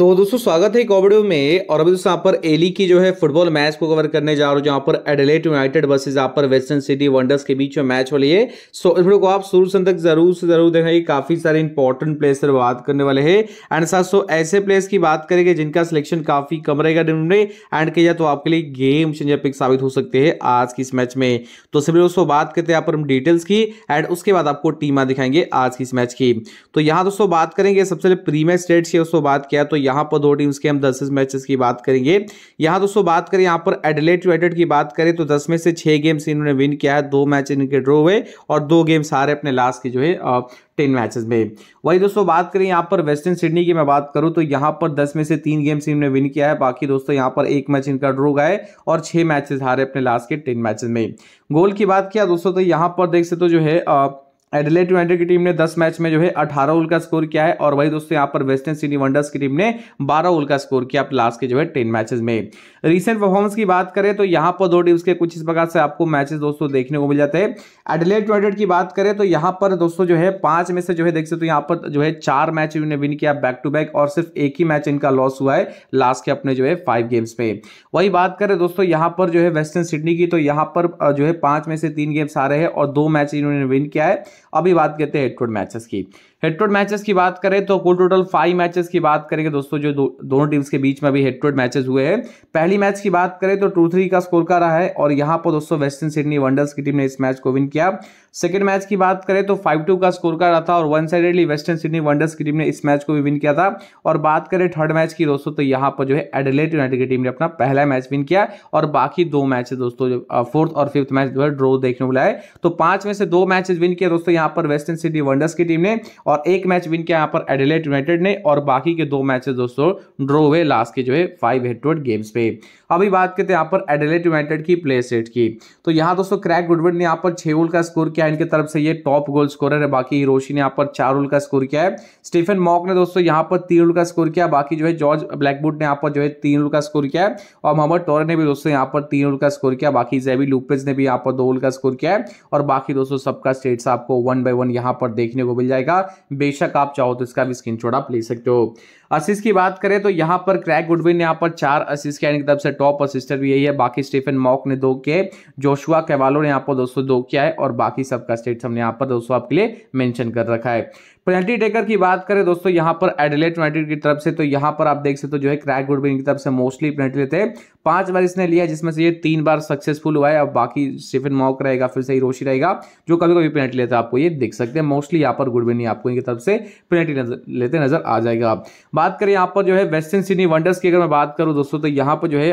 तो दोस्तों स्वागत है एक ऑडियो में और अभी दोस्तों यहाँ पर एली e की जो है फुटबॉल मैच को कवर करने जा रहा हूँ जहाँ पर एडलेट यूनाइटेड वर्सेज यहाँ पर वेस्टर्न सिटी वंडर्स के बीच में मैच हो रही है सो इस वीडियो को आप शुरू से तक जरूर से जरूर देखेंगे काफी सारे इंपॉर्टेंट प्लेयर्स पर बात करने वाले हैं एंड साथ सो ऐसे प्लेयर्स की बात करेंगे जिनका सिलेक्शन काफी कम रहेगा टीम में एंड किया तो आपके लिए गेम चेंजर पिक साबित हो सकते हैं आज की इस मैच में तो सभी दोस्तों बात करते हैं यहाँ पर हम डिटेल्स की एंड उसके बाद आपको टीमा दिखाएंगे आज की इस मैच की तो यहाँ दोस्तों बात करेंगे सबसे पहले प्रीमियर मैच की दोस्तों बात किया तो यहाँ पर दो टीम्स के हम दस दस मैचेस की बात करेंगे यहाँ दोस्तों बात करें यहाँ पर एडलेट यूनाइटेड की बात करें तो दस में से छः गेम्स इन्होंने विन किया है दो मैच इनके ड्रो हुए और दो गेम्स हारे अपने लास्ट के जो है आ, टेन मैचेस में वही दोस्तों बात करें यहाँ पर वेस्टर्न सिडनी की मैं बात करूँ तो यहाँ पर दस में से तीन गेम्स इन्होंने विन किया है बाकी दोस्तों यहाँ पर एक मैच इनका ड्रो गए और छः मैचेस हारे अपने लास्ट के टेन मैचेस में गोल की बात किया दोस्तों तो यहाँ पर देख सकते हो जो है आ, एडलेट यूनाइटेड की टीम ने 10 मैच में जो है 18 ओल का स्कोर किया है और वही दोस्तों यहाँ पर वेस्टर्न सिटी वंडर्स की टीम ने 12 ओल का स्कोर किया लास्ट के जो है 10 मैचेस में रीसेंट परफॉर्मेंस की बात करें तो यहाँ पर दो टीम्स के कुछ इस प्रकार से आपको मैचेस दोस्तों देखने को मिल जाते हैं एडलेट यूनाइटेड की बात करें तो यहाँ पर दोस्तों जो है पांच में से जो है देख सकते तो यहाँ पर जो है चार मैच इन्होंने विन किया बैक टू बैक और सिर्फ एक ही मैच इनका लॉस हुआ है लास्ट के अपने जो है फाइव गेम्स में वही बात करें दोस्तों यहाँ पर जो है वेस्टर्न सिडनी की तो यहाँ पर जो है पांच में से तीन गेम्स आ रहे हैं और दो मैच इन्होंने विन किया है अभी बात करते हैं हेड टू मैचेस की हेड टू हेड मैचेस की बात करें तो कुल टोटल फाइव मैचेस की बात करेंगे दोस्तों जो दो, दोनों टीम्स के बीच में अभी हेड टू हेड मैचेस हुए हैं पहली मैच की बात करें तो टू थ्री का स्कोर का रहा है और यहाँ पर दोस्तों वेस्टर्न सिडनी वंडर्स की टीम ने इस मैच को विन किया सेकेंड मैच की बात करें तो फाइव टू का स्कोर का रहा था और one sidedly Western Sydney Wanderers की टीम ने इस मैच को भी विन किया था और बात करें थर्ड मैच की दोस्तों तो यहाँ पर जो है एडलेट यूनाइटेड की टीम ने अपना पहला मैच विन किया और बाकी दो मैच दोस्तों फोर्थ और फिफ्थ मैच जो है ड्रो देखने को मिला है तो पांच में से दो मैचेस विन किया दोस्तों यहाँ पर वेस्टर्न सिडनी वंडर्स की टीम ने और एक मैच विन किया यहाँ पर एडिलेट यूनाइटेड ने और बाकी के दो मैचेस दोस्तों ड्रॉ हुए लास्ट के जो है five head to head games पे अभी बात करते हैं यहाँ पर एडिलेट यूनाइटेड की प्ले सेट की तो यहाँ दोस्तों क्रैक गुडवर्ड ने यहाँ पर छह गोल का स्कोर किया इनके तरफ से ये टॉप गोल स्कोरर है बाकी हिरोशी ने यहाँ पर चार गोल का स्कोर किया है स्टीफन मॉक ने दोस्तों यहाँ पर तीन गोल का स्कोर किया बाकी जो है जॉर्ज ब्लैकबुड ने यहाँ पर जो है तीन गोल का स्कोर किया है और मोहम्मद टोरे ने भी दोस्तों यहाँ पर तीन गोल का स्कोर किया बाकी जेवी लूपेज ने भी यहाँ पर दो गोल का स्कोर किया है और बाकी दोस्तों सबका स्टेट्स आपको वन बाय वन यहाँ पर देखने को मिल जाएगा बेशक आप चाहो तो इसका भी स्क्रीनशॉट आप ले सकते हो असिस्ट की बात करें तो यहां पर क्रैक गुडविन ने यहां पर चार असिस्ट किया तरफ से टॉप असिस्टर भी यही है बाकी स्टीफन मॉक ने दो के जोशुआ कैवालो ने यहां पर दोस्तों दो किया है और बाकी सबका स्टेट्स हमने यहां पर दोस्तों आपके लिए मेंशन कर रखा है पेनल्टी टेकर की बात करें दोस्तों यहां पर एडलेट यूनाइटेड की तरफ से तो यहां पर आप देख सकते हो तो जो है क्रैक गुडविन की तरफ से मोस्टली पेनल्टी लेते पांच बार इसने लिया जिसमें से ये तीन बार सक्सेसफुल हुआ है और बाकी स्टीफन मॉक रहेगा फिर से हिरोशी रहेगा जो कभी कभी पेनल्टी लेता है आपको ये देख सकते हैं मोस्टली यहाँ पर गुडविन आपको इनकी तरफ से पेनल्टी लेते नजर आ जाएगा बात करें यहाँ पर जो है वेस्टर्न सिडनी वंडर्स की अगर मैं बात करूँ दोस्तों तो यहाँ पर जो है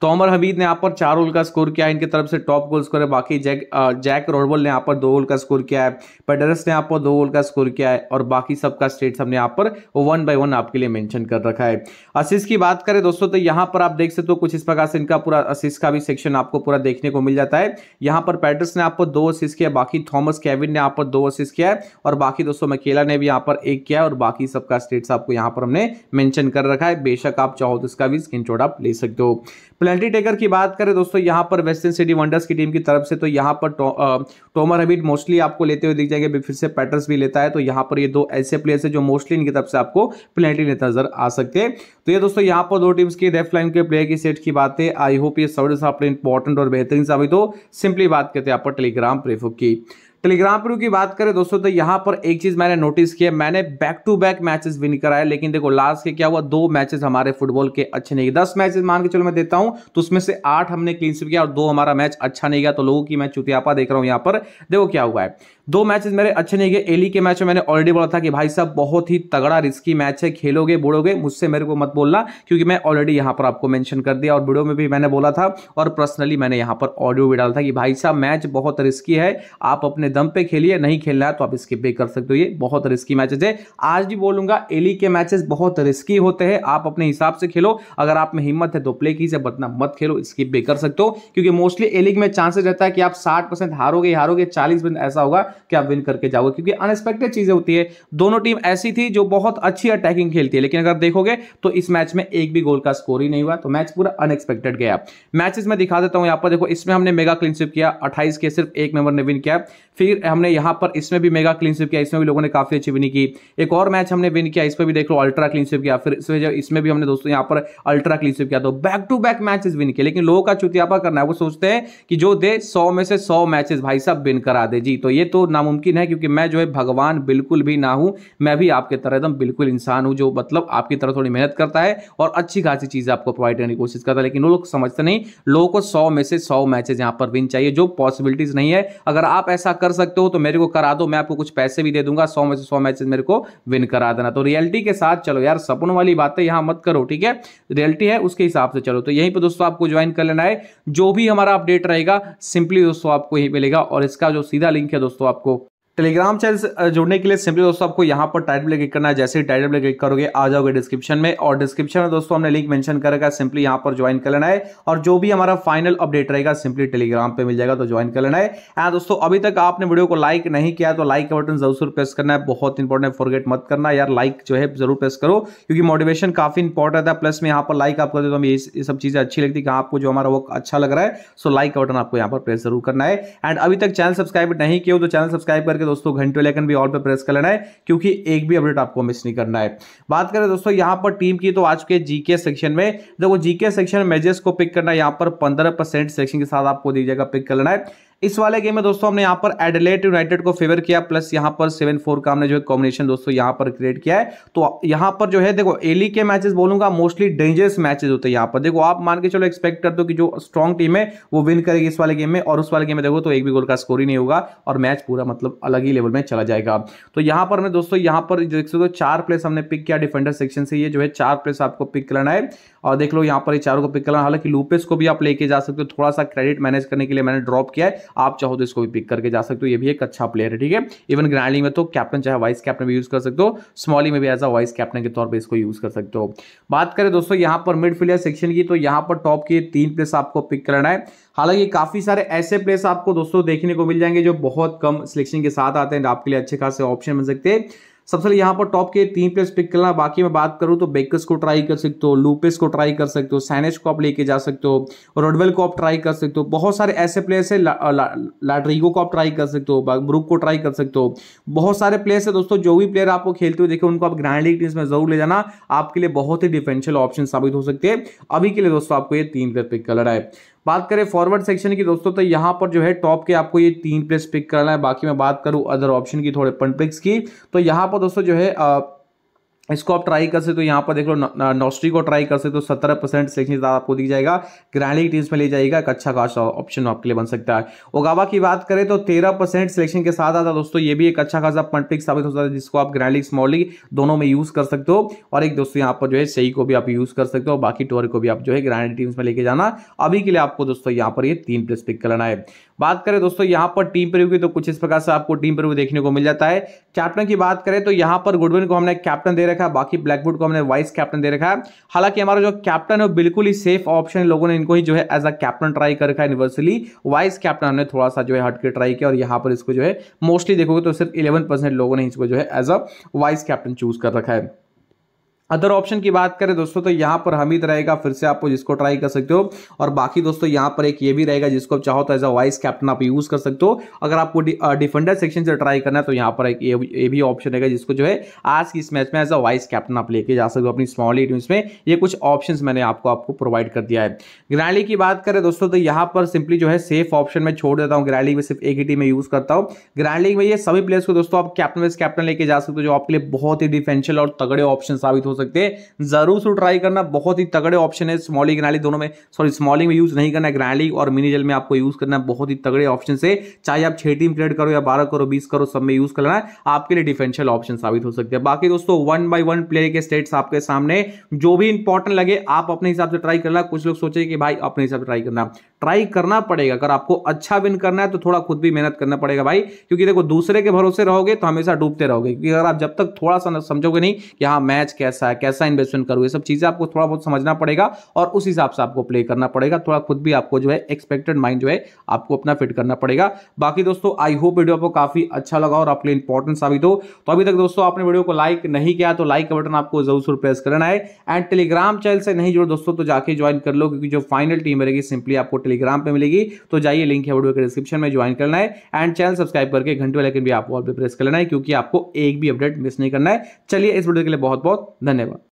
तोमर हमीद ने यहाँ पर चार गोल का स्कोर किया है तरफ से टॉप गोल स्कोर है बाकी जैक जैक रोडबल ने यहाँ पर दो गोल का स्कोर किया है पेडरस ने यहाँ पर दो गोल का स्कोर किया है और बाकी सबका स्टेट हमने यहाँ पर वन बाय वन आपके लिए मेंशन कर रखा है असिस की बात करें दोस्तों तो यहाँ पर आप देख सकते हो तो कुछ इस प्रकार से इनका पूरा असिस का भी सेक्शन आपको पूरा देखने को मिल जाता है यहाँ पर पेडरस ने आपको दो असिस किया बाकी थॉमस कैविन ने यहाँ पर दो असिस किया है और बाकी दोस्तों मकेला ने भी यहाँ पर एक किया और बाकी सबका स्टेट्स आपको यहाँ पर हमने मैंशन कर रखा है बेशक आप चाहो तो इसका भी स्क्रीन आप ले सकते हो पेनल्टी टेकर की बात करें दोस्तों यहाँ पर वेस्टर्न सिटी वंडर्स की टीम की तरफ से तो यहाँ पर टोमर हबीट मोस्टली आपको लेते हुए दिख जाएंगे फिर से पैटर्स भी लेता है तो यहाँ पर ये दो ऐसे प्लेयर्स है जो मोस्टली इनकी तरफ से आपको पेनल्टी लेते नजर आ सकते हैं तो ये दोस्तों यहाँ पर दो टीम्स की रेफ लाइन के प्लेयर की सेट की बात है आई होप ये सब आपने इंपॉर्टेंट और बेहतरीन साबित हो सिंपली बात करते हैं आप टेलीग्राम प्रेफुक की टेलीग्राम प्रू की बात करें दोस्तों तो यहाँ पर एक चीज मैंने नोटिस किया मैंने back to back matches win कराए लेकिन देखो लास्ट के क्या हुआ दो मैचेस हमारे फुटबॉल के अच्छे नहीं गए दस मैचेस मान के चलो मैं देता हूं तो उसमें से आठ हमने क्लीन स्विप किया और दो हमारा मैच अच्छा नहीं गया तो लोगों की मैं चुतियापा देख रहा हूँ यहाँ पर देखो क्या हुआ है दो मैचेस मेरे अच्छे नहीं गए एली के मैच में मैंने ऑलरेडी बोला था कि भाई साहब बहुत ही तगड़ा रिस्की मैच है खेलोगे बोलोगे मुझसे मेरे को मत बोलना क्योंकि मैं ऑलरेडी यहाँ पर आपको मैंशन कर दिया और वीडियो में भी मैंने बोला था और पर्सनली मैंने यहाँ पर ऑडियो भी डाला था कि भाई साहब मैच बहुत रिस्की है आप अपने दम पे खेलिए नहीं खेलना है तो आप स्किप भी कर सकते हो ये बहुत रिस्की मैचेज है आज भी बोलूंगा एली के मैचेस बहुत रिस्की होते हैं आप अपने हिसाब से खेलो अगर आप में हिम्मत है तो प्ले कीजिए बतना मत खेलो स्किप भी कर सकते हो क्योंकि मोस्टली ए में चांसेस रहता है कि आप साठ हारोगे हारोगे चालीस ऐसा होगा कि आप विन करके जाओगे क्योंकि अनएक्सपेक्टेड चीजें होती है दोनों टीम ऐसी थी जो बहुत अच्छी अटैकिंग खेलती है लेकिन अगर देखोगे तो इस मैच में एक भी गोल का स्कोर ही नहीं हुआ तो मैच पूरा अनएक्सपेक्टेड गया मैचेस में दिखा देता हूं यहां पर देखो इसमें हमने मेगा क्लिनशिप किया 28 के सिर्फ एक मेंबर ने विन किया फिर हमने यहाँ पर इसमें भी मेगा क्लीन स्विप किया इसमें भी लोगों ने काफ़ी अच्छी विनिंग की एक और मैच हमने विन किया इस पर भी देख लो अल्ट्रा क्लीन स्विप किया फिर इसमें जब इसमें भी हमने दोस्तों यहाँ पर अल्ट्रा क्लीन स्विप किया तो back to back matches win किया लेकिन लोगों का चुतियापा करना है वो सोचते हैं कि जो दे सौ में से सौ मैचेस भाई साहब विन करा दे जी तो ये तो नामुमकिन है क्योंकि मैं जो है भगवान बिल्कुल भी ना हूँ मैं भी आपके तरह एकदम बिल्कुल इंसान हूँ जो मतलब आपकी तरह थोड़ी मेहनत करता है और अच्छी खासी चीज़ आपको प्रोवाइड करने की कोशिश करता है लेकिन वो लोग समझते नहीं लोगों को सौ में से सौ मैचेज यहाँ पर विन चाहिए जो पॉसिबिलिटीज नहीं है अगर आप ऐसा कर कर सकते हो तो मेरे को करा दो मैं आपको कुछ पैसे भी दे दूंगा सौ में से सौ मैचेस मेरे को विन करा देना तो रियलिटी के साथ चलो यार सपन वाली है यहां मत करो ठीक है रियलिटी है उसके हिसाब से चलो तो यहीं पर दोस्तों आपको ज्वाइन कर लेना है जो भी हमारा अपडेट रहेगा सिंपली दोस्तों आपको यही मिलेगा और इसका जो सीधा लिंक है दोस्तों आपको टेलीग्राम चैनल जुड़ने के लिए सिंपली दोस्तों आपको यहाँ पर टाइटल क्लिक करना है जैसे ही टाइटल क्लिक करोगे आ जाओगे डिस्क्रिप्शन में और डिस्क्रिप्शन में दोस्तों हमने लिंक मेंशन कर रखा है सिंपली यहाँ पर ज्वाइन कर लेना है और जो भी हमारा फाइनल अपडेट रहेगा सिंपली टेलीग्राम पर मिल जाएगा तो ज्वाइन कर लेना है एंड दोस्तों अभी तक आपने वीडियो को लाइक नहीं किया तो लाइक का बटन जरूर प्रेस करना है बहुत इंपॉर्टेंट फॉरगेट मत करना यार लाइक जो है जरूर प्रेस करो क्योंकि मोटिवेशन काफी इंपॉर्टेंट है प्लस में यहाँ पर लाइक आप करते तो हमें ये सब चीज़ें अच्छी लगती है आपको जो हमारा वर्क अच्छा लग रहा है सो लाइक का बटन आपको यहाँ पर प्रेस जरूर करना है एंड अभी तक चैनल सब्सक्राइब नहीं किया तो चैनल सब्सक्राइब करके दोस्तों घंटे लेकिन भी ऑल पर प्रेस कर लेना है क्योंकि एक भी अपडेट आपको मिस नहीं करना है बात करें दोस्तों यहाँ पर टीम की तो आज के जीके सेक्शन में देखो जीके सेक्शन मैचेस को पिक करना है यहाँ पर पंद्रह सेक्शन के साथ आपको दीजिएगा पिक कर लेना है इस वाले गेम में दोस्तों हमने यहाँ पर एडलेट यूनाइटेड को फेवर किया प्लस यहाँ पर सेवन फोर का हमने जो है कॉम्बिनेशन दोस्तों यहाँ पर क्रिएट किया है तो यहाँ पर जो है देखो एली के मैचेस बोलूंगा मोस्टली डेंजरस मैचेस होते हैं यहाँ पर देखो आप मान के चलो एक्सपेक्ट कर दो कि जो स्ट्रॉन्ग टीम है वो विन करेगी इस वाले गेम में और उस वाले गेम में देखो तो एक भी गोल का स्कोर ही नहीं होगा और मैच पूरा मतलब अलग ही लेवल में चला जाएगा तो यहाँ पर हमें दोस्तों यहाँ पर देख सकते चार प्लेस हमने पिक किया डिफेंडर सेक्शन से ये जो है चार प्लेस आपको पिक करना है और देख लो यहाँ पर चारों को पिक करना हालांकि लूपेस को भी आप लेके जा सकते हो थोड़ा सा क्रेडिट मैनेज करने के लिए मैंने ड्रॉप किया है आप चाहो तो इसको भी पिक करके जा सकते हो ये भी एक अच्छा प्लेयर है ठीक है इवन ग्रैंडिंग में तो कैप्टन चाहे वाइस कैप्टन भी यूज कर सकते हो स्मॉली में भी एज अ वाइस कैप्टन के तौर पर इसको यूज कर सकते हो बात करें दोस्तों यहाँ पर मिड फिलियर सेक्शन की तो यहाँ पर टॉप के तीन प्लेस आपको पिक करना है हालांकि काफी सारे ऐसे प्लेस आपको दोस्तों देखने को मिल जाएंगे जो बहुत कम सिलेक्शन के साथ आते हैं आपके लिए अच्छे खासे ऑप्शन मिल सकते हैं सबसे पहले यहाँ पर टॉप के तीन प्लेयर्स पिक करना बाकी मैं बात करूँ तो बेकस को ट्राई कर सकते हो लूपेस को ट्राई कर सकते हो सैनेज को आप लेके जा सकते हो रोडवेल को आप ट्राई कर सकते हो बहुत सारे ऐसे प्लेयर्स है लाटरीगो को आप ट्राई कर सकते हो ब्रुक को ट्राई कर सकते हो बहुत सारे प्लेयर्स है दोस्तों जो भी प्लेयर आपको खेलते हुए देखे उनको आप ग्रैंड लीग टीम में जरूर ले जाना आपके लिए बहुत ही डिफेंशियल ऑप्शन साबित हो सकते हैं अभी के लिए दोस्तों आपको ये तीन प्लेयर पिक कर रहा है बात करें फॉरवर्ड सेक्शन की दोस्तों तो यहाँ पर जो है टॉप के आपको ये तीन प्लेस पिक करना है बाकी मैं बात करूँ अदर ऑप्शन की थोड़े पन पिक्स की तो यहाँ पर दोस्तों जो है आ, इसको आप ट्राई कर सकते हो तो यहाँ पर देख लो नॉस्ट्री को ट्राई कर सकते हो तो सत्रह परसेंट सेक्शन ज़्यादा आपको दिख जाएगा ग्रैंडिंग टीम्स में ले जाएगा एक अच्छा खासा ऑप्शन आपके लिए बन सकता है ओगावा की बात करें तो तेरह परसेंट सिलेक्शन के साथ आता दोस्तों ये भी एक अच्छा खासा पंटपिक साबित होता है जिसको आप ग्रैंडिंग स्मॉलिंग दोनों में यूज़ कर सकते हो और एक दोस्तों यहाँ पर जो है सही को भी आप यूज़ कर सकते हो बाकी टोर को भी आप जो है ग्रैंडिंग टीम्स में लेके जाना अभी के लिए आपको दोस्तों यहाँ पर ये तीन प्लेस पिक करना है बात करें दोस्तों यहाँ पर टीम प्रव्यू की तो कुछ इस प्रकार से आपको टीम प्रव्यू देखने को मिल जाता है कैप्टन की बात करें तो यहाँ पर गुडविन को हमने कैप्टन दे रखा है बाकी ब्लैकवुड को हमने वाइस कैप्टन दे रखा है हालांकि हमारा जो कैप्टन है बिल्कुल ही सेफ ऑप्शन है लोगों ने इनको ही जो है एज अ कैप्टन ट्राई कर रखा है यूनिवर्सली वाइस कैप्टन हमने थोड़ा सा जो है हटके ट्राई किया और यहाँ पर इसको जो है मोस्टली देखोगे तो सिर्फ इलेवन लोगों ने इसको जो है as a vice captain choose कर रखा है अदर ऑप्शन की बात करें दोस्तों तो यहाँ पर हमीद रहेगा फिर से आपको जिसको ट्राई कर सकते हो और बाकी दोस्तों यहाँ पर एक ये भी रहेगा जिसको आप चाहो तो एज अ वाइस कैप्टन आप यूज़ कर सकते हो अगर आपको डिफेंडर सेक्शन से ट्राई करना है तो यहाँ पर एक ये, ये भी ऑप्शन रहेगा जिसको जो है आज की इस मैच में एज अ वाइस कैप्टन आप लेके जा सकते हो अपनी स्मॉल टीम्स में ये कुछ ऑप्शन मैंने आपको आपको प्रोवाइड कर दिया है ग्रैली की बात करें दोस्तों तो यहाँ पर सिंपली जो है सेफ ऑप्शन में छोड़ देता हूँ ग्रैली में सिर्फ एक ही टीम में यूज़ करता हूँ ग्रैंड में ये सभी प्लेयर्स को दोस्तों आप कैप्टन वाइस कैप्टन लेके जा सकते हो जो आपके लिए बहुत ही डिफेंशियल और तगड़े ऑप्शन साबित हो सकते हैं जरूर से ट्राई करना बहुत ही तगड़े ऑप्शन है स्मॉलिंग ग्रैली दोनों में सॉरी स्मॉलिंग में यूज नहीं करना है ग्रैली और मिनी जेल में आपको यूज करना बहुत ही तगड़े ऑप्शन है चाहे आप छह टीम क्रिएट करो या बारह करो बीस करो सब में यूज करना है आपके लिए डिफेंशियल ऑप्शन साबित हो सकते हैं बाकी दोस्तों वन बाई वन प्लेयर के स्टेट्स आपके सामने जो भी इंपॉर्टेंट लगे आप अपने हिसाब से ट्राई करना कुछ लोग सोचे कि भाई अपने हिसाब से ट्राई करना ट्राई करना पड़ेगा अगर आपको अच्छा विन करना है तो थोड़ा खुद भी मेहनत करना पड़ेगा भाई क्योंकि देखो दूसरे के भरोसे रहोगे तो हमेशा डूबते रहोगे क्योंकि अगर आप जब तक थोड़ा सा समझोगे नहीं कि हाँ मैच कैसा है कैसा इन्वेस्टमेंट करूँ ये सब चीज़ें आपको थोड़ा बहुत समझना पड़ेगा और उस हिसाब से आपको प्ले करना पड़ेगा थोड़ा खुद भी आपको जो है एक्सपेक्टेड माइंड जो है आपको अपना फिट करना पड़ेगा बाकी दोस्तों आई होप वीडियो आपको काफ़ी अच्छा लगा और आपके लिए इंपॉर्टेंट साबित हो तो अभी तक दोस्तों आपने वीडियो को लाइक नहीं किया तो लाइक का बटन आपको जरूर प्रेस करना है एंड टेलीग्राम चैनल से नहीं जुड़े दोस्तों तो जाके ज्वाइन कर लो क्योंकि जो फाइनल टीम रहेगी सिंपली आपको टेलीग्राम पर मिलेगी तो जाइए लिंक है वीडियो के डिस्क्रिप्शन में ज्वाइन करना है एंड चैनल सब्सक्राइब करके घंटे वाला भी आपको प्रेस कर लेना है क्योंकि आपको एक भी अपडेट मिस नहीं करना है चलिए इस वीडियो के लिए बहुत बहुत धन्यवाद